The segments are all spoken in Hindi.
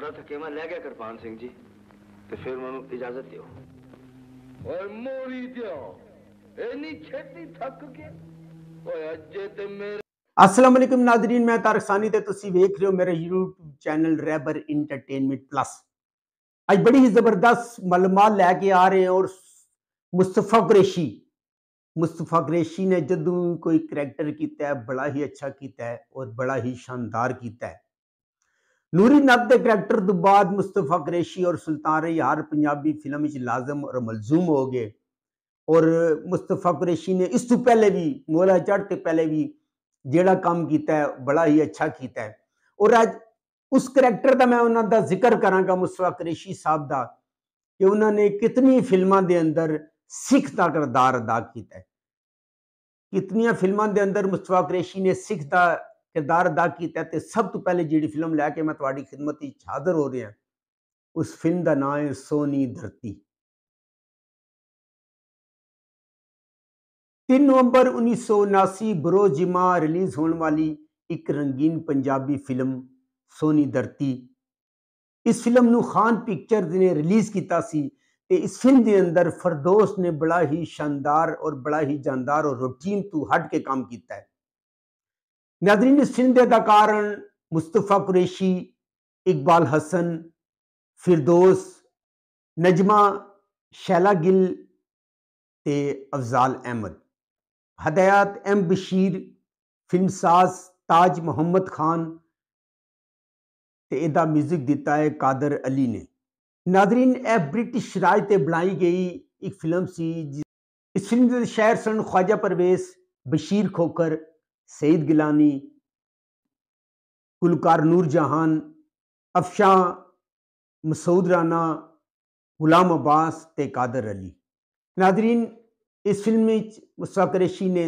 ਤੁਹਾਡਾ ਥਕੇਵਾ ਲੈ ਗਿਆ ਕਿਰਪਾਨ ਸਿੰਘ ਜੀ ਤੇ ਫਿਰ ਮੈਨੂੰ ਇਜਾਜ਼ਤ ਦਿਓ ਓਏ ਮੋਰੀ ਦਿਓ ਇਨੀ ਛੇਤੀ ਥੱਕ ਕੇ ਓਏ ਅੱਜੇ ਤੇ ਮੇਰੇ अस्सलाम वालेकुम नाजरीन मैं तारक सानी ते ਤੁਸੀਂ ਵੇਖ ਰਹੇ ਹੋ ਮੇਰੇ YouTube ਚੈਨਲ ਰੈਬਰ ਐਂਟਰਟੇਨਮੈਂਟ ਪਲੱਸ ਅੱਜ ਬੜੀ ਹੀ ਜ਼ਬਰਦਸਤ ਮਲਮਾ ਲੈ ਕੇ ਆ ਰਹੇ ਹਾਂ ਔਰ ਮੁਸਤਫਾ ਕੁਰੈਸ਼ੀ मुस्तफ़ा कुरैशी ने जदों कोई करैक्टर किया है बड़ा ही अच्छा किया है और बड़ा ही शानदार किया है नूरी नद के करैक्टर तो बाद मुस्तफा कुरैशी और सुल्तान रही हर पंजाबी फिल्म लाजम और मलजूम हो गए और मुस्तफा कुरैशी ने इस तू तो पहले भी मोला चढ़ के पहले भी जोड़ा काम किया बड़ा ही अच्छा किया है और अज उस करैक्टर का मैं उन्होंने जिक्र करा मुस्तफा कुरैशी साहब का कि उन्होंने कितनी फिल्मों के अंदर सिख का किरदार अदा किया है कितनिया फिल्मों के अंदर मुस्तफा कुरैशी ने सिख का किरदार अदा किया तो सब तो पहले जी फिल्म लैके मैं थोड़ी खिदमत हाजिर हो रहा उस फिल्म का ना है सोनी धरती तीन नवंबर उन्नीस सौ उनासी बरोजिमा रिलीज़ होने वाली एक रंगीन पंजाबी फिल्म सोनी धरती इस फिल्म न खान पिक्चर ने रिलीज़ किया इस फिल्म के अंदर फरदोस ने बड़ा ही शानदार और बड़ा ही जानदार और रूटीन तू हट के काम किया है नादरीन सिंध का कारण मुस्तफ़ा कुरैशी इकबाल हसन फिरदोस नजमा शैला गिल ते अफजाल अहमद हदयात एम बशीर फिल्मसाज ताज मोहम्मद खान ते एदा म्यूजिक दिता है कादर अली ने नादरीन ए ब्रिटिश राज ते बनाई गई एक फिल्म सी इस फिल्म के शायर सन ख्वाजा परवेज बशीर खोकर सईद गिलानी गुलकार नूर जहान अफशा मसूद राना गुलाम अब्बास ते कादर अली नादरीन इस फिल्म में मुस्वाकरेशी ने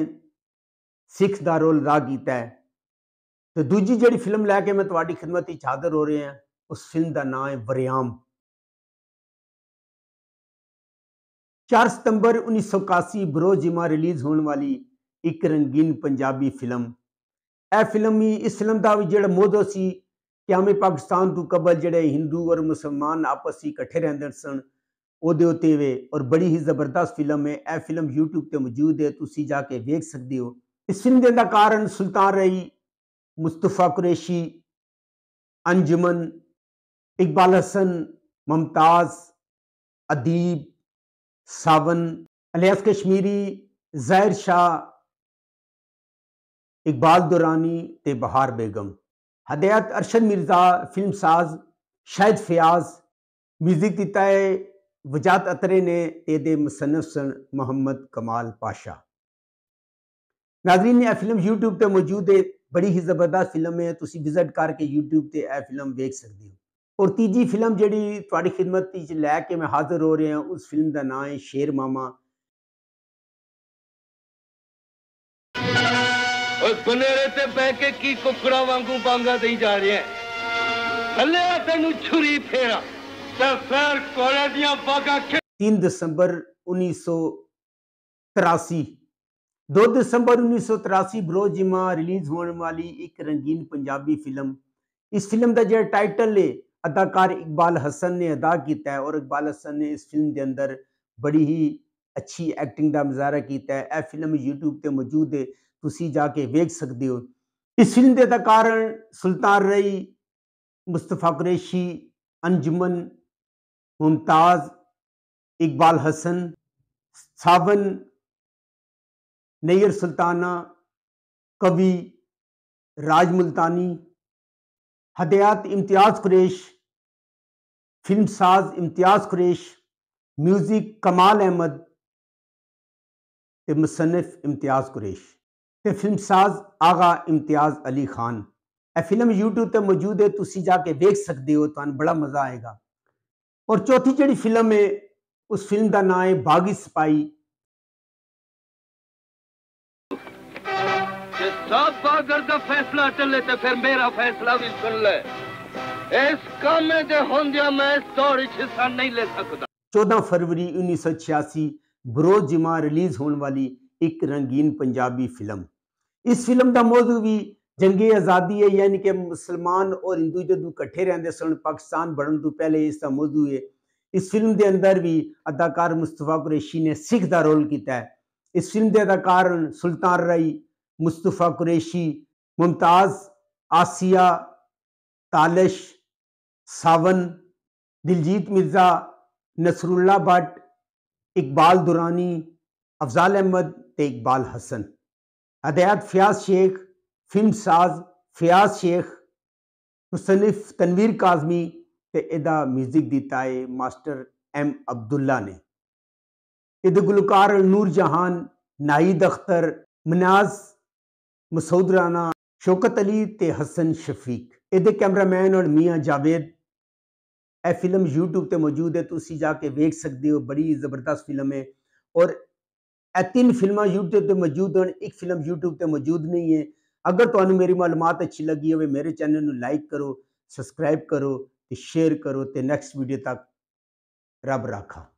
सिख का रोल अदा किया है तो दूजी जड़ी फिल्म लैके मैं थोड़ी तो खिदमत हादर हो रहे हैं उस फिल्म का नाँ है वरियाम चार सितंबर उन्नीस सौ इक्यासी बरोज जिमा रिलीज़ होने वाली एक रंगीन पंजाबी फिल्म यह फिल्म ही इस फिल्म का भी जो मोद सी कि हमें पाकिस्तान तू कबल जड़े हिंदू और मुसलमान आपस ही इकट्ठे रेंद्र सन वोदे वे और बड़ी ही जबरदस्त फिल्म है यह फिल्म यूट्यूब पर मौजूद है तुम जाके वेख सकते हो इस फिल्म के अंदर कारण सुल्तान रई मुस्तफा कुरेशी अंजुमन इकबाल हसन मुमताज अदीब सावन अलियास कश्मीरी जहर शाह इकबाल दुरानी ते बहार बेगम हदायत अरशद मिर्ज़ा फिल्म साज शाहिद फयाज म्यूज़िक दिता है वजात अतरे ने ते मुसनफ़ सन मोहम्मद कमाल पाशा नाजरीन ने फिल्म यूट्यूब पर मौजूद है बड़ी ही जबरदस्त फिल्म है तुम विजिट करके यूट्यूब पर यह फिल्म देख सकते हो और तीजी फिल्म जी थी खिदमत लैके मैं हाजिर हो रहा हूँ उस फिल्म का नाँ है शेर मामा बनेरे बह के की कुकड़ा वागू बंगा दे जा रहे हैं थले तेन छुरी फेरा तीन दिसंबर उन्नीस सौ तिरासी दो दिसंबर उन्नीस सौ तिरासी बरोजिमा रिलीज होने वाली एक रंगीन पंजाबी फिल्म इस फिल्म का जो टाइटल है अदाकार इकबाल हसन ने अदा किया है और इकबाल हसन ने इस फिल्म के अंदर बड़ी ही अच्छी एक्टिंग का मुजाहरा किया है यह फिल्म यूट्यूब पर मौजूद है ਤੁਸੀਂ ਜਾ ਕੇ ਵੇਖ ਸਕਦੇ ਹੋ ਇਸ ਫਿਲਮ ਦੇ ਅਦਾਕਾਰ ਸੁਲਤਾਨ ਰਈ ਮੁਸਤਫਾ ਕੁਰੈਸ਼ੀ ਅੰਜਮਨ इकबाल हसन सावन नैयर सुल्ताना कवि राज मुल्तानी हदयात इम्तियाज़ कुरेश फिल्म साज इम्तियाज़ कुरेश म्यूज़िक कमाल अहमद मुसनफ़ इम्तियाज़ कुरेश ਤੇ ਫਿਲਮਸਾਜ਼ ਆਗਾ ਇਮਤਿਆਜ਼ ਅਲੀ ਖਾਨ ਇਹ ਫਿਲਮ YouTube ਤੇ ਮੌਜੂਦ ਹੈ ਤੁਸੀਂ ਜਾ ਕੇ ਵੇਖ ਸਕਦੇ ਹੋ ਤੁਹਾਨੂੰ ਬੜਾ ਮਜ਼ਾ ਆਏਗਾ ਔਰ ਚੌਥੀ ਜਿਹੜੀ ਫਿਲਮ ਹੈ ਉਸ ਫਿਲਮ ਦਾ ਨਾਮ ਹੈ ਬਾਗੀ का ना है बागी सिपाही चौदह फरवरी उन्नीस सौ छियासी बरोज जिमा रिलीज होने वाली एक रंगीन पंजाबी फिल्म इस फिल्म का मौजू भी जंगे आजादी है यानी कि मुसलमान और हिंदू जो कट्ठे रहते सन पाकिस्तान बढ़ने तो पहले इसका मौजू है इस फिल्म के अंदर भी अदाकार मुस्तफा कुरैशी ने सिख का रोल किया है इस फिल्म के अदाकार सुल्तान रई मुस्तफा कुरैशी मुमताज आसिया तालश सावन दिलजीत मिर्जा नसरुल्ला भट्ट इकबाल दुरानी अफजाल अहमद ते इकबाल हसन अदायत फ़याज शेख फिल्म साज फ़याज शेख मुसनफ़ तनवीर काजमी तो यदा म्यूज़िक दिता है मास्टर एम अब्दुल्ला ने यद गुलकार नूर जहान नाहिद अख्तर मनाज मसूद राना शौकत अली ते हसन शफीक ये कैमरामैन और मियाँ जावेद यह फिल्म यूट्यूब ਤੇ मौजूद है ਤੁਸੀਂ ਜਾ ਕੇ ਵੇਖ ਸਕਦੇ ਹੋ ਬੜੀ ਜ਼ਬਰਦਸਤ ਫਿਲਮ ਹੈ यह तीन फिल्म यूट्यूब पर मौजूद हैं एक फिल्म यूट्यूब से मौजूद नहीं है अगर तुम्हें तो मेरी मालूम अच्छी लगी हो मेरे चैनल में लाइक करो सबसक्राइब करो तो शेयर करो तो नैक्सट वीडियो तक रब राखा